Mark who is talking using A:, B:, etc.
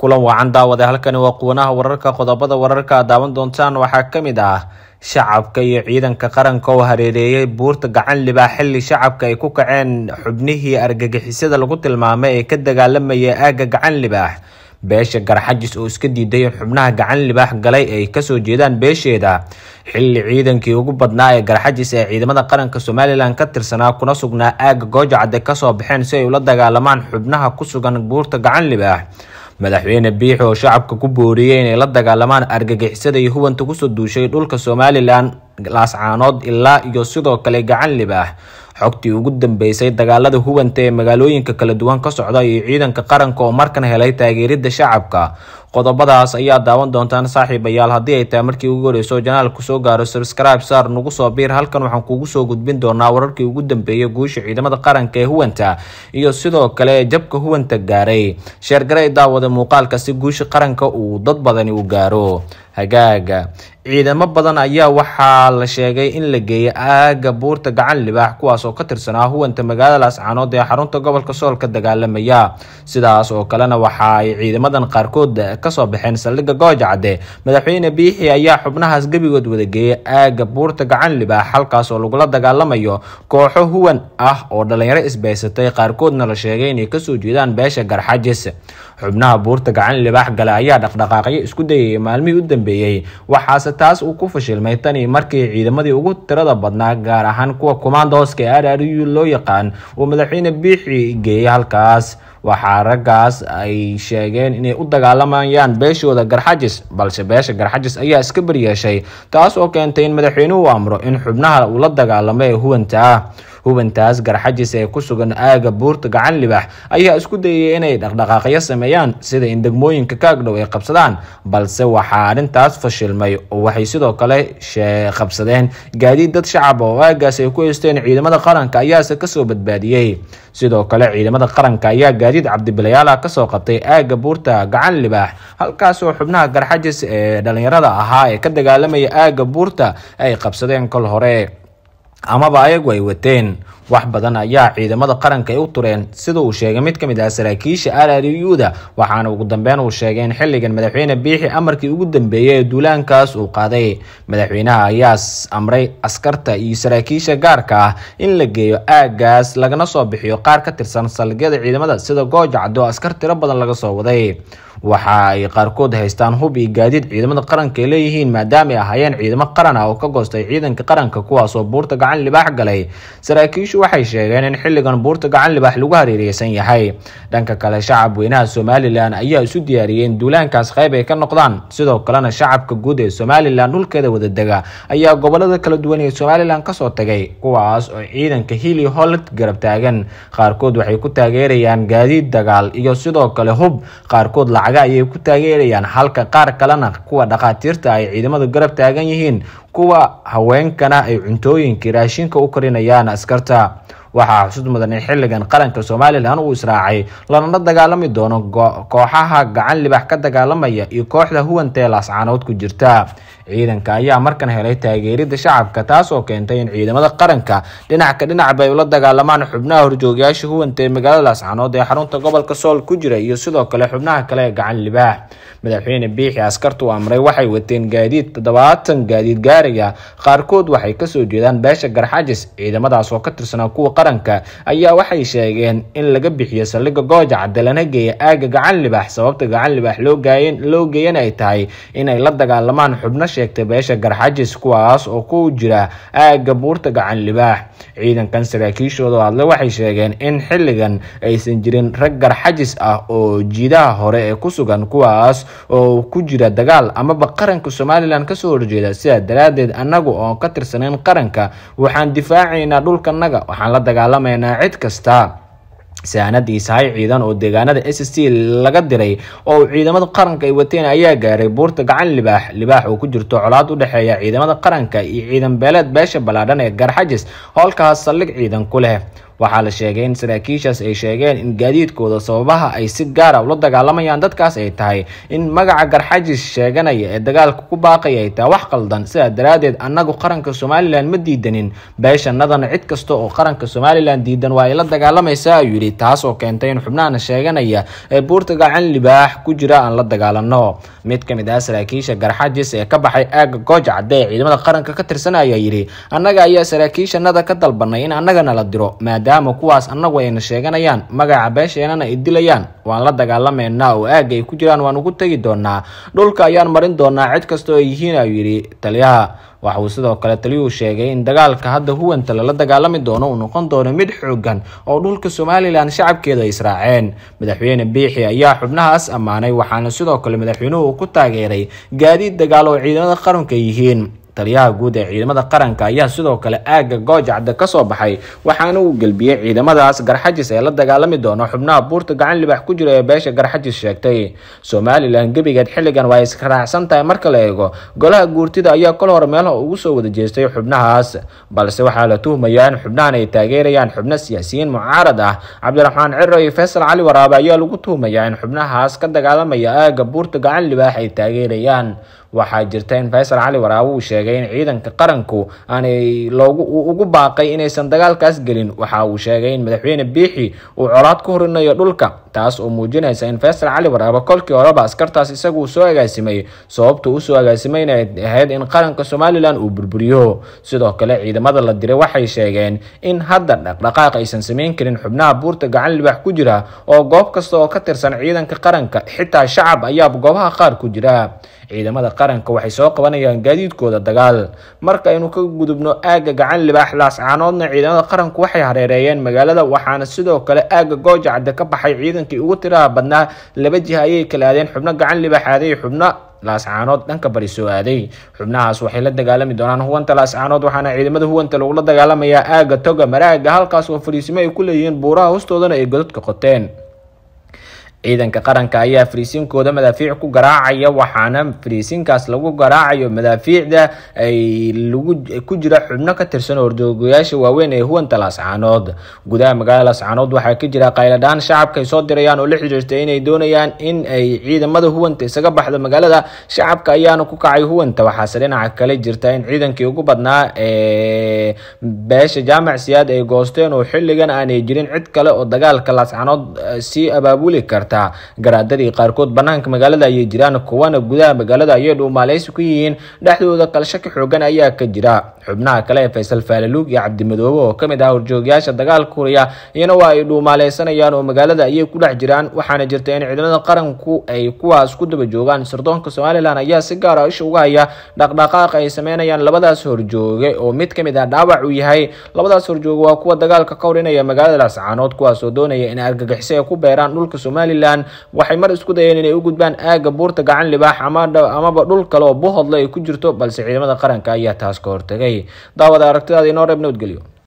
A: kulan wacan daawade halkani waa quwanaha wararka qodobada wararka daawan doontaan waxaa ka mid ah shacabka iyo ciidanka qaranka oo hareereeyay buurta gacan libaa xilli shacabka ay ku kaceen xubnihii argagixisyada lagu tilmaamay ee ka dagaalamayay aagga gacan libaax beesha garxajis oo iska diiday in xubnaha gacan libaax galay ay kasoo jeedaan beesheeda xilli ciidankii ugu badnaa ee garxajis ee ciidamada qaranka somalilan ka tirsanaa kuna sugnaa aagga goojacad ay kasoo baxeen si ay ula dagaalamaan xubnaha ku sugan buurta gacan libaax madaxweyne biixi oo shacabka ku booriyey inay la dagaalamaan argagixisada iyo hubanta kusoo duushay dhulka somalilan laascaanood ilaa iyo sidoo kale gacanlib ah xogtii ugu dambeysay dagaalada hubanta ee magaalooyinka kala duwan ka socda iyo ciidanka qaranka oo markan helay taageerida shacabka qodobadaas ayaa daawan doontaan saaxiibayaal haddii ay tahay markii ugu horeyso janaalku soo gaaro subscribe saar nagu soo biir halkan waxaan kuugu soo gudbin doonaa wararkii ugu dambeeyay guusha ciidamada qaranka ee huwanta iyo sidoo kale jabka huwanta gaaray sheergare daawada muuqaalka si guusha qaranka uu dad badani u gaaro hagaaga ciidamo badan ayaa waxaa la sheegay in la geeyay aaga buurta gacan libaax kuwaas oo ka tirsanaa huwanta magaalada laascaanood ee xarunta gobolka soolka dagaalamaya sidaas oo kalena waxa ay ciidamadan qaarkood kasoo baxeen saldhigga gooja cadde madaxweyne biixi ayaa xubnahaas gebigood wada wadageeya aaga buurta gacan libaax halkaas oo lagula dagaalamayo kooxo huwan ah oo dhallinyaro isbaysatay qaarkoodna la sheegay inay kasoo jeedaan beesha garxajis xubnaha buurta gacan libaax gale ayaa dhaqdhaqaaqyo isku dayayay maalmihii u dambeeyey waxaase taas uu ku fashilmay tanii markii ciidamadii ugu tirada badnaa gaar ahaan kuwa kumaanda hooska ee aar u loo yaqaan uu madaxweyne biixi geeyey halkaas waxaa raggaas ay sheegeen inay u dagaalamayaan beeshooda garxajis balse beesha garxajis ayaa iska beryeeshay taas oo keentay in madaxweynuhu amro in xubnaha uu la dagaalamo ee huwanta ah hubantaas garxajis ee ku sugan aaga buurta gacan libaax ayaa isku dayay inay dhaqdhaqaaqyo sameeyaan sida in degmooyinka kaagdhow ay qabsadaan balse waxaa arrintaas fashilmay oo waxay sidoo kale qabsadeen gaadiid dad shacab oo aagaas ay ku haysteen ciidamada qaranka ayaase kasoo badbaadiyey sidoo kale ciidamada qaranka ayaa gaadiid cabdibilayaala kasoo qabtay aaga buurta gacan libaax halkaasoo xubnaha garxajis ee dhallinyarada ahaa ee ka dagaalamaya aaga buurta ay qabsadeen kol hore amaba ayagu ay wateen wax badan ayaa ciidamada qaranka ay u tureen sida uu sheegay mid ka mid ah saraakiisha arariyuda waxaana ugu dambeyn uu sheegay in xilligan madaxweyne biixi amarkii ugu dambeeyey ee duulaankaas uu qaaday madaxweynaha ayaa amray askarta iyo saraakiisha gaarka ah in la geeyo aaggaas lagana soo bixiyo qaar ka tirsan saldhigyada ciidamada sida goojacdo askar tiro badan laga soo waday waxa ay qaarkood haystaan hub iyo gaadiid ciidamada qaranka ay leeyihiin maadaama ay ahaayeen ciidamo qaran ah oo ka goostay ciidanka qaranka kuwaasoo buurta gacan libaax galay saraakiishu waxay sheegeen in xilligan buurta gacan libaax lagu hareereysan yahay dhanka kale shacab weynaha somalilan ayaa isu diyaariyay in duulaankaas qayb ay ka noqdaan sidoo kalena shacabka guud ee somalilan dhulkeeda wadadega ayaa gobolada kala duwan ee somalilan kasoo tagay kuwaas oo ciidanka hili holland garab taagan qaarkood waxay ku taageerayaan gaadiid dagaal iyo sidoo kale hub qaarkood lacaga ayay ku taageerayaan halka qaar kalena kuwa dhakhaatiirta ay ciidamadu garab taagan yihiin kuwa haweenkana ay cuntooyinkai raashinka u karinayaan askarta waxaa xusud mudan in xilligan qaranka somalilan uu israacay lanala dagaalami doono kooxaha gacan libax ka dagaalamaya iyo kooxda huwan teelaas ku jirta ciidanka ayaa markan helay taageerida shacabka taas oo keentay in ciidamada qaranka dhinac ka dhinacba ay ula dagaalamaan xubnaha horjoogayaasha huwantae ee magaalada lascanood ee xarunta gobolka sool ku jira iyo sidoo kale xubnaha kale ee gacan libaax madaxweyne biixi askartu amray waxay wateen gaadiid toddobaatan gaadiid gaaraya qaarkood waxay kasoo jeedaan beesha garxajis ciidamadaas oo ka tirsanaa kuwa qaranka ayaa waxay sheegeen in laga bixiyo saldhiga goojac caddelana geeya aaga gacan libaax sababta gacan libaax loo geeyana ay tahay inay la dagaalamaan xubna sheegtay beesha garxajis kuwaas oo ku jira aagga buurta gacan libaax ciidankan saraakiishooda hadle waxay sheegeen in xilligan aysan jirin rag garxajis ah oo jiidaha hore ee ku sugan kuwaas oo ku jira dagaal amaba qaranka somalilan kasoo horjeeda sidaa daraaddeed annagu oon ka tirsanayn qaranka waxaan difaacaynaa dhulkanaga waxaan la dagaalamaynaa cid kasta sahanadii sahay ciidan oo deegaanada s t laga diray oo ciidamada qaranka ay wateen ayaa gaaray buurta gacan libaax libaax oo ku jirto colaad u dhexeeya ciidamada qaranka iyo ciidan beeleed beesha ballaadhan ee gaarxajis howlkaas saldhig ciidan ku leh waxaa la sheegay in saraakiishaas ay sheegeen in gaadiidkooda sababaha ay si gaara ah ula dagaalamayaan dadkaas ay tahay in magaca garxajis sheeganaya ee dagaalka ku baaqaya ay tahay wax qaldan sidaa daraaddeed annagu qaranka somalilan ma diidanin beeshanadan cid kasta oo qaranka somalilan diidan waa ay la dagaalamaysaa ayuu yidhi taasoo keentay in xubnaana sheeganaya ee buurta gacan libaax ku jira aan la dagaalano mid ka mid ah saraakiisha garxajis ee ka baxay aaga gooja ee ciidamada qaranka ka tirsan ayaa yidhi annaga ayaa saraakiishanada ka dalbanay in annagana la diro maadaama maadaama kuwaas annagu ayna sheeganayaan magaca beesheenana ay dilayaan waan la dagaalameynaa oo aagga ay ku jiraan waan ugu tegi doonaa dhulka ayaan marin doonaa cid kastoo ay yihiin ayuu yidhi taliyaha uu sidoo kale taliyuhu sheegay in dagaalka hadda huwanta lala dagaalami doono uu noqon doono mid xooggan oo dhulka somalilan shacabkeeda ay israaceen madaxweyne biixi ayaa xubnahaas ammaanay waxaana sidoo kale madaxweynuhu uu ku taageeray gaadiid dagaal oo ciidamada qaranka yihiin taliyaha guud ee ciidamada qaranka ayaa sidoo kale aagga goojacda ka soo baxay waxaana uu gelbiyey ciidamadaas garxajis ee la dagaalami doono xubnaha buurta gacan libaax ku jira ee beesha garxajis sheegtay somalilan gebigeed xilligan waa israacsan tahay marka la eego golaha guurtida ayaa kol hor meelaha ugu soo wada jeestay xubnahaas balse waxaa la tuhmayaa in xubnahan ay taageerayaan xubno siyaasiyiin mucaarad ah cabdiraxmaan ciro iyo faysal cali waraabe ayaa lagu tuhmayaa in xubnahaas ka dagaalamaya aagga buurta gacan libax ay taageerayaan waxaa jirta in faysal cali waraabe uu sheegay in ciidanka qaranku aanay ugu baaqay inaysan dagaalkaas gelin waxa uu sheegay in madaxweyne biixi uu colaad ku horinayo dhulka taas oo muujinaysa in faysal cali waraabe kolkii horeba askartaas isagu soo agaasimay sababta usoo agaasimayna ahayd in qaranka somalilan uu burburiyo sidoo kale ciidamada la diray waxay sheegeen in hadda dhaqdhaqaaq aysan samayn karin xubnaha buurta gacan libaax ku jira oo goob kasta oo ka tirsan ciidanka qaranka xitaa shacab ayaa goobaha qaar ku jira ciidamada qaranka waxay soo qabanayaan gaadiidkooda dagaal marka aynu ka gudubno aagga gacan libaax laascaanoodna ciidamada qaranku waxay hareereeyeen magaalada waxaana sidoo kale aagga goojacda ka baxay ciidankii ugu tiraha badnaa laba jiha ayay kala xubno gacan libaaxaaday xubno laascaanood dhanka bari soo aaday xubnahaas waxay la dagaalami doonaan huwanta laascaanood waxaana ciidamada huwanta lagula dagaalamayaa aagga toga maraaga halkaas oo fariisimo ay ku leeyihiin buuraha hoostoodana ay godadka qoteen ciidanka qaranka ayaa fariisinkooda madaafiic ku garaacaya waxaana fariisinkaas lagu garaacayo madaafiicda ay ku jira xubno ka tirsan hordoogayaasha waaweyn ee huwanta laascaanood gudaha magaalada laascaanood waxaa ka jira qayladhaan shacabka ay soo dirayaan oo la xiriirta inay doonayaan in ay ciidamada huwanta isaga baxdo magaalada shacabka ayaana ku kacay huwanta waxaase dhinaca kale jirta in ciidankii ugu badnaa ee beesha jaamac siyaad ay goosteen oo xilligan aanay jirin cid kale oo dagaalka laascaanood eh, sii abaabuli karta kartaa garaadadii qaarkood bannaanka magaalada ayay jiraan kuwana gudaha magaalada ayay dhuumaalaysi ku yihiin dhexdooda kalshaki xoogan ayaa ka jira xubnaha kale ee faysal faalaluug iyo cabdimidoobe oo ka mid ah horjoogayaasha dagaal kuuriya iyana waa ay dhuumaalaysanayaan oo magaalada ayay ku dhex jiraan waxaana jirta in ciidamada qaranku ay kuwaas ku daba joogaan sirdoonka somalilan ayaa si gaara ah isha uga haya dhaqdhaqaaq ay sameynayaan labadaas horjooge oo mid ka mid ah dhaawac uu yahay labadaas horjooge waa kuwa dagaalka ka horinaya magaalada lascaanood kuwaasoo doonaya in argagixiso ay ku beeraan dhulka somalilan somalilan waxay mar isku dayeen inay u gudbaan aagga buurta gacan libaax amaamaba dhul kale oo buhodle ay ku jirto balse ciidamada qaranka ayaa taas ka hortagay daawada aragtidaada inoo reeb nabadgelyo